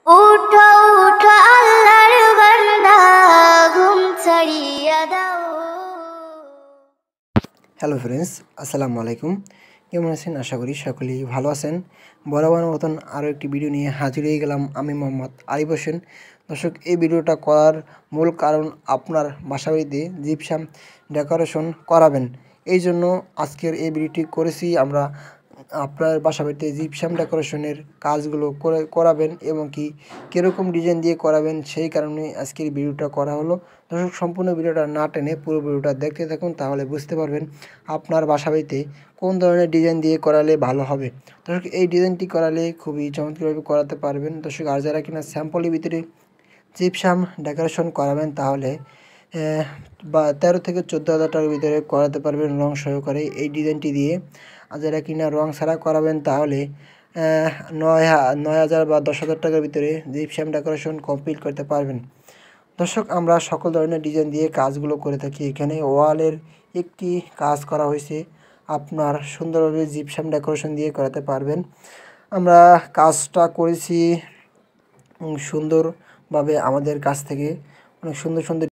hello friends আসসালামু আলাইকুম কেমন আছেন আশা করি সকলেই ভালো আছেন বরাবর মতন আরও একটি ভিডিও নিয়ে হাজির হয়ে গেলাম আমি মোহাম্মদ আরিফ হোসেন দর্শক এই ভিডিওটা করার মূল কারণ আপনার বাসাবাড়িতে জিপসাম ডেকোরেশন করাবেন এই জন্য আজকের এই ভিডিওটি করেছি আমরা আপনার বাসা বাড়িতে জিপসাম ডেকোরেশনের কাজগুলো করে করাবেন এবং কি কীরকম ডিজাইন দিয়ে করাবেন সেই কারণে আজকের ভিডিওটা করা হলো দর্শক সম্পূর্ণ ভিডিওটা না টেনে পুরো ভিডিওটা দেখতে থাকুন তাহলে বুঝতে পারবেন আপনার বাসা বাড়িতে কোন ধরনের ডিজাইন দিয়ে করালে ভালো হবে দর্শক এই ডিজাইনটি করালে খুবই চমৎকারভাবে করাতে পারবেন দর্শক আর যারা কিনা স্যাম্পলের ভিতরে জিপসাম ডেকোরেশন করাবেন তাহলে বা তেরো থেকে চোদ্দো হাজার টাকার ভিতরে করাতে পারবেন রং সহকারে এই ডিজাইনটি দিয়ে যারা কিনা রং ছাড়া করাবেন তাহলে নয় নয় হাজার বা দশ হাজার টাকার ভিতরে জিপসাম ডেকোরেশন কমপ্লিট করতে পারবেন দর্শক আমরা সকল ধরনের ডিজাইন দিয়ে কাজগুলো করে থাকি এখানে ওয়ালের একটি কাজ করা হয়েছে আপনার সুন্দরভাবে জিপসাম ডেকোরেশন দিয়ে করাতে পারবেন আমরা কাজটা করেছি সুন্দরভাবে আমাদের কাছ থেকে অনেক সুন্দর সুন্দর